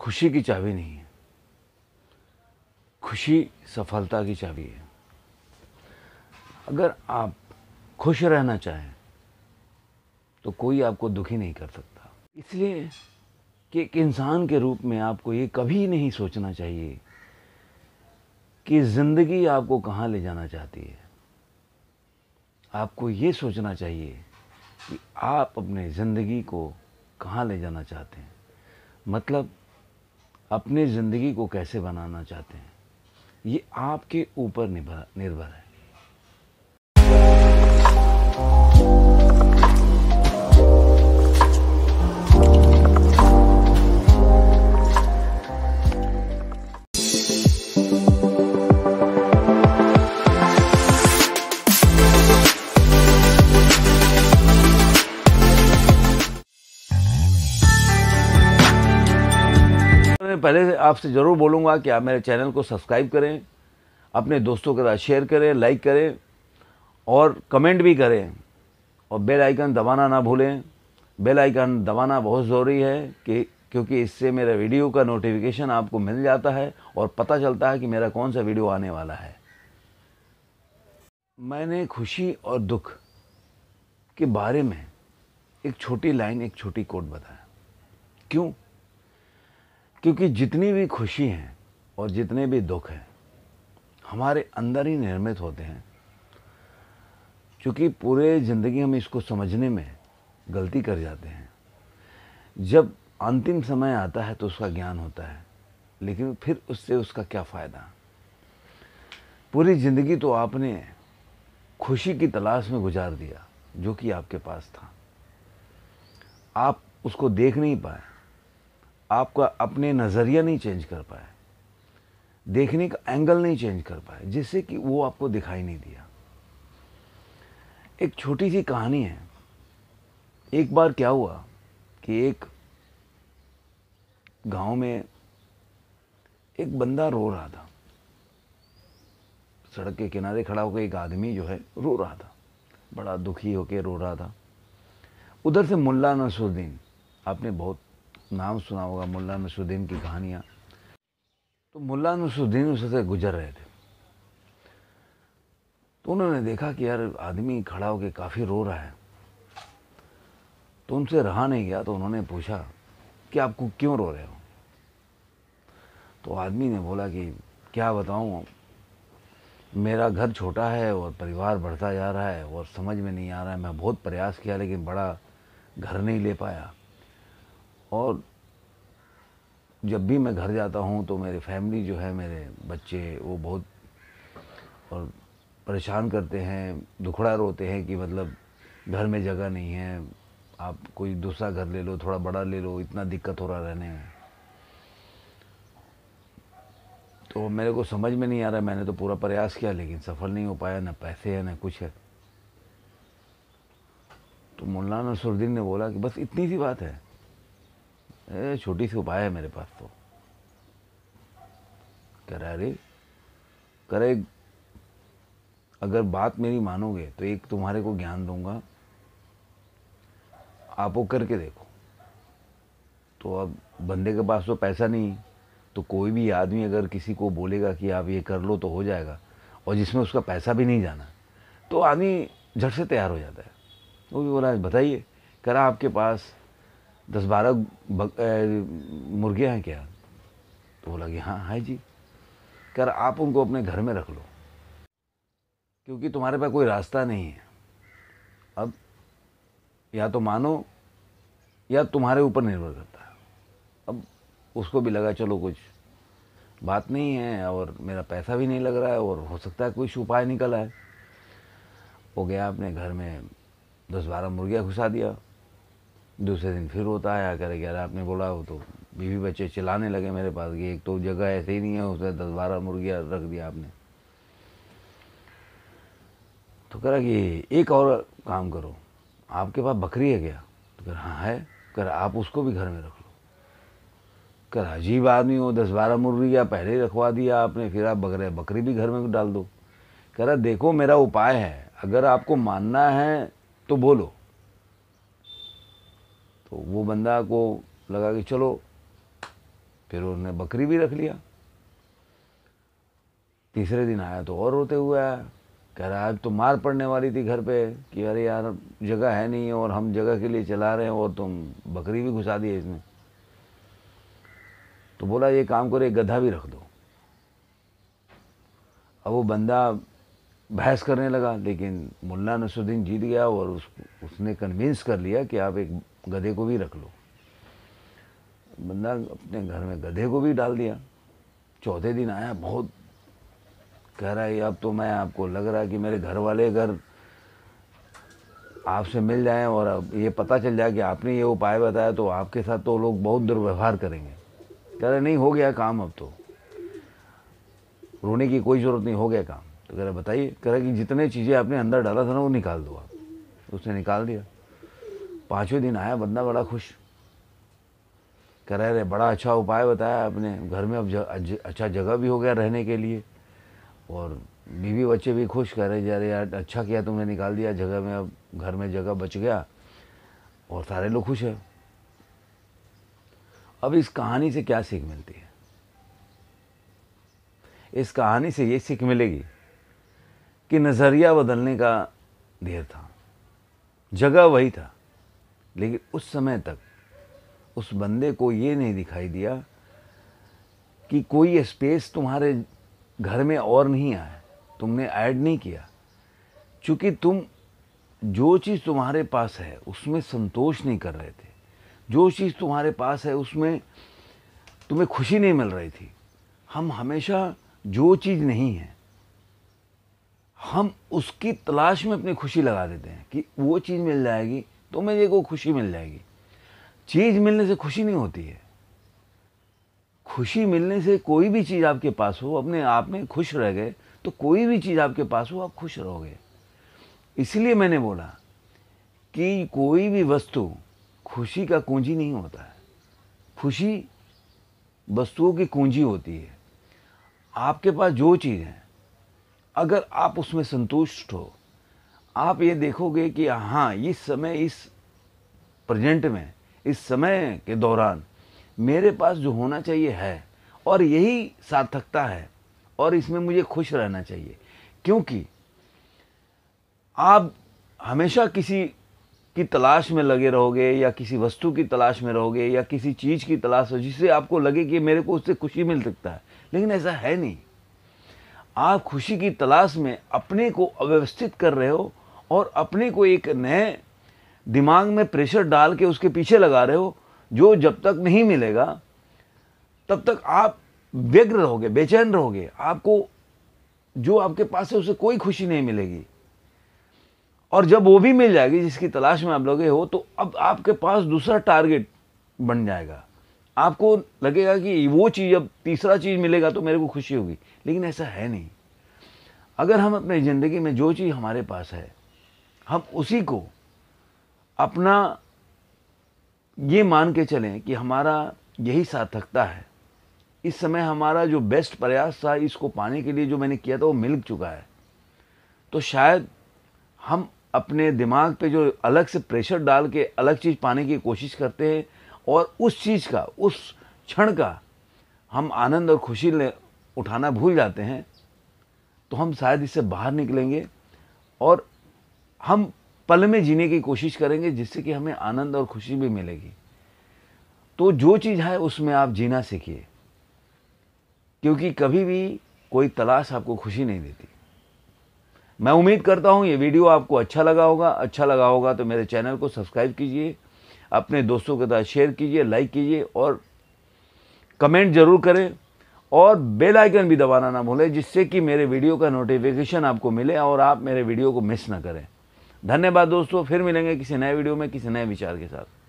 खुशी की चाबी नहीं है खुशी सफलता की चाबी है अगर आप खुश रहना चाहें तो कोई आपको दुखी नहीं कर सकता इसलिए कि एक इंसान के रूप में आपको ये कभी नहीं सोचना चाहिए कि ज़िंदगी आपको कहाँ ले जाना चाहती है आपको ये सोचना चाहिए कि आप अपने ज़िंदगी को कहाँ ले जाना चाहते हैं मतलब अपने ज़िंदगी को कैसे बनाना चाहते हैं ये आपके ऊपर निर्भर है मैं पहले आपसे ज़रूर बोलूँगा कि आप मेरे चैनल को सब्सक्राइब करें अपने दोस्तों के साथ शेयर करें लाइक करें और कमेंट भी करें और बेल आइकन दबाना ना भूलें बेल आइकन दबाना बहुत ज़रूरी है कि क्योंकि इससे मेरे वीडियो का नोटिफिकेशन आपको मिल जाता है और पता चलता है कि मेरा कौन सा वीडियो आने वाला है मैंने खुशी और दुख के बारे में एक छोटी लाइन एक छोटी कोट बताया क्यों क्योंकि जितनी भी खुशी है और जितने भी दुख हैं हमारे अंदर ही निर्मित होते हैं क्योंकि पूरे ज़िंदगी हम इसको समझने में गलती कर जाते हैं जब अंतिम समय आता है तो उसका ज्ञान होता है लेकिन फिर उससे उसका क्या फ़ायदा पूरी ज़िंदगी तो आपने खुशी की तलाश में गुजार दिया जो कि आपके पास था आप उसको देख नहीं पाए आपका अपने नज़रिया नहीं चेंज कर पाए देखने का एंगल नहीं चेंज कर पाए जिससे कि वो आपको दिखाई नहीं दिया एक छोटी सी कहानी है एक बार क्या हुआ कि एक गांव में एक बंदा रो रहा था सड़क के किनारे खड़ा होकर एक आदमी जो है रो रहा था बड़ा दुखी होकर रो रहा था उधर से मुल्ला नसरुद्दीन आपने बहुत नाम सुना होगा मुल्ला नसुद्दीन की कहानियाँ तो मुल्ला नसुद्दीन उससे गुजर रहे थे तो उन्होंने देखा कि यार आदमी खड़ा होकर काफ़ी रो रहा है तो उनसे रहा नहीं गया तो उन्होंने पूछा कि आपको क्यों रो रहे हो तो आदमी ने बोला कि क्या बताऊँ मेरा घर छोटा है और परिवार बढ़ता जा रहा है और समझ में नहीं आ रहा है मैं बहुत प्रयास किया लेकिन बड़ा घर नहीं ले पाया और जब भी मैं घर जाता हूँ तो मेरे फैमिली जो है मेरे बच्चे वो बहुत और परेशान करते हैं दुखड़ा रोते हैं कि मतलब घर में जगह नहीं है आप कोई दूसरा घर ले लो थोड़ा बड़ा ले लो इतना दिक्कत हो रहा रहने में तो मेरे को समझ में नहीं आ रहा मैंने तो पूरा प्रयास किया लेकिन सफल नहीं हो पाया ना पैसे है ना कुछ है तो मौलाना सुरदीन ने बोला कि बस इतनी सी बात है छोटी सी उपाय है मेरे पास तो कह रहा अरे करे अगर बात मेरी मानोगे तो एक तुम्हारे को ज्ञान दूंगा आप वो करके देखो तो अब बंदे के पास तो पैसा नहीं तो कोई भी आदमी अगर किसी को बोलेगा कि आप ये कर लो तो हो जाएगा और जिसमें उसका पैसा भी नहीं जाना तो आदमी झट से तैयार हो जाता है वो भी बोला बताइए करा आपके पास दस बारह मुर्गियाँ हैं क्या तो बोला कि हाँ है जी कर आप उनको अपने घर में रख लो क्योंकि तुम्हारे पास कोई रास्ता नहीं है अब या तो मानो या तुम्हारे ऊपर निर्भर करता है अब उसको भी लगा चलो कुछ बात नहीं है और मेरा पैसा भी नहीं लग रहा है और हो सकता है कुछ उपाय निकल आए वो गया अपने घर में दस बारह मुर्गियाँ घुसा दिया दूसरे दिन फिर है आया करे यार आपने बोला वो तो बीवी बच्चे चिल्लाने लगे मेरे पास कि एक तो जगह ऐसे ही नहीं है उसने दस बारह मुर्गियाँ रख दिया आपने तो कह रहा कि एक और काम करो आपके पास बकरी है क्या तो कह हाँ है कर आप उसको भी घर में रख लो कर अजीब आदमी हो दस बारह मुर्गियाँ पहले ही रखवा दिया आपने फिर आप बकरे बकरी भी घर में डाल दो कह रहा देखो मेरा उपाय है अगर आपको मानना है तो बोलो तो वो बंदा को लगा कि चलो फिर उन्होंने बकरी भी रख लिया तीसरे दिन आया तो और रोते हुए आया कह रहा है तो मार पड़ने वाली थी घर पे कि अरे यार जगह है नहीं और हम जगह के लिए चला रहे हैं और तुम बकरी भी घुसा दिए इसमें तो बोला ये काम करो एक गधा भी रख दो अब वो बंदा बहस करने लगा लेकिन मुल्ला नसुद्दीन जीत गया और उस उसने कन्विंस कर लिया कि आप एक गधे को भी रख लो बंदा अपने घर में गधे को भी डाल दिया चौथे दिन आया बहुत कह रहा है अब तो मैं आपको लग रहा है कि मेरे घर वाले घर आपसे मिल जाए और अब ये पता चल जाए कि आपने ये उपाय बताया तो आपके साथ तो लोग बहुत दुर्व्यवहार करेंगे कह रहे नहीं हो गया काम अब तो रोने की कोई ज़रूरत नहीं हो गया काम तो कह रहे बताइए कह रहा कि जितने चीज़ें आपने अंदर डाला था ना वो निकाल दो आप उसने निकाल दिया पाँचवें दिन आया बंदा बड़ा खुश कह रहे बड़ा अच्छा उपाय बताया अपने घर में अब अच्छा जगह भी हो गया रहने के लिए और बीवी बच्चे भी खुश कह रहे जा रहे यार अच्छा किया तुमने निकाल दिया जगह में अब घर में जगह बच गया और सारे लोग खुश हैं अब इस कहानी से क्या सीख मिलती है इस कहानी से ये सीख मिलेगी कि नज़रिया बदलने का देर था जगह वही था लेकिन उस समय तक उस बंदे को ये नहीं दिखाई दिया कि कोई स्पेस तुम्हारे घर में और नहीं आया तुमने ऐड नहीं किया क्योंकि तुम जो चीज़ तुम्हारे पास है उसमें संतोष नहीं कर रहे थे जो चीज़ तुम्हारे पास है उसमें तुम्हें खुशी नहीं मिल रही थी हम हमेशा जो चीज़ नहीं है हम उसकी तलाश में अपनी खुशी लगा देते हैं कि वो चीज़ मिल जाएगी तो मुझे को खुशी मिल जाएगी चीज़ मिलने से खुशी नहीं होती है खुशी मिलने से कोई भी चीज़ आपके पास हो अपने आप में खुश रह गए तो कोई भी चीज़ आपके पास हो आप खुश रहोगे इसलिए मैंने बोला कि कोई भी वस्तु खुशी का कुंजी नहीं होता है खुशी वस्तुओं की कुंजी होती है आपके पास जो चीज़ है अगर आप उसमें संतुष्ट हो आप ये देखोगे कि हाँ इस समय इस प्रजेंट में इस समय के दौरान मेरे पास जो होना चाहिए है और यही सार्थकता है और इसमें मुझे खुश रहना चाहिए क्योंकि आप हमेशा किसी की तलाश में लगे रहोगे या किसी वस्तु की तलाश में रहोगे या किसी चीज़ की तलाश हो जिससे आपको लगे कि मेरे को उससे खुशी मिल सकता है लेकिन ऐसा है नहीं आप खुशी की तलाश में अपने को अव्यवस्थित कर रहे हो और अपने को एक नए दिमाग में प्रेशर डाल के उसके पीछे लगा रहे हो जो जब तक नहीं मिलेगा तब तक आप व्यग्र रहोगे बेचैन रहोगे आपको जो आपके पास है उसे कोई खुशी नहीं मिलेगी और जब वो भी मिल जाएगी जिसकी तलाश में आप लगे हो तो अब आपके पास दूसरा टारगेट बन जाएगा आपको लगेगा कि वो चीज़ अब तीसरा चीज़ मिलेगा तो मेरे को खुशी होगी लेकिन ऐसा है नहीं अगर हम अपने ज़िंदगी में जो चीज़ हमारे पास है हम उसी को अपना ये मान के चलें कि हमारा यही सार्थकता है इस समय हमारा जो बेस्ट प्रयास था इसको पाने के लिए जो मैंने किया था वो मिल चुका है तो शायद हम अपने दिमाग पे जो अलग से प्रेशर डाल के अलग चीज़ पाने की कोशिश करते हैं और उस चीज़ का उस क्षण का हम आनंद और खुशी ले उठाना भूल जाते हैं तो हम शायद इससे बाहर निकलेंगे और हम पल में जीने की कोशिश करेंगे जिससे कि हमें आनंद और खुशी भी मिलेगी तो जो चीज़ है उसमें आप जीना सीखिए क्योंकि कभी भी कोई तलाश आपको खुशी नहीं देती मैं उम्मीद करता हूँ ये वीडियो आपको अच्छा लगा होगा अच्छा लगा होगा तो मेरे चैनल को सब्सक्राइब कीजिए अपने दोस्तों के साथ शेयर कीजिए लाइक कीजिए और कमेंट ज़रूर करें और बेल आइकन भी दबाना ना भूलें जिससे कि मेरे वीडियो का नोटिफिकेशन आपको मिले और आप मेरे वीडियो को मिस ना करें धन्यवाद दोस्तों फिर मिलेंगे किसी नए वीडियो में किसी नए विचार के साथ